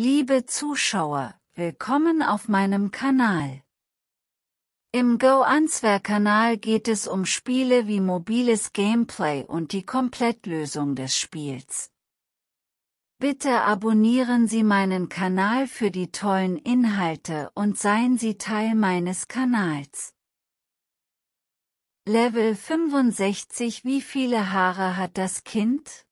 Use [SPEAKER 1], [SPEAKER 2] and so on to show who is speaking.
[SPEAKER 1] Liebe Zuschauer, willkommen auf meinem Kanal. Im Go Answer Kanal geht es um Spiele wie mobiles Gameplay und die Komplettlösung des Spiels. Bitte abonnieren Sie meinen Kanal für die tollen Inhalte und seien Sie Teil meines Kanals. Level 65 Wie viele Haare
[SPEAKER 2] hat das Kind?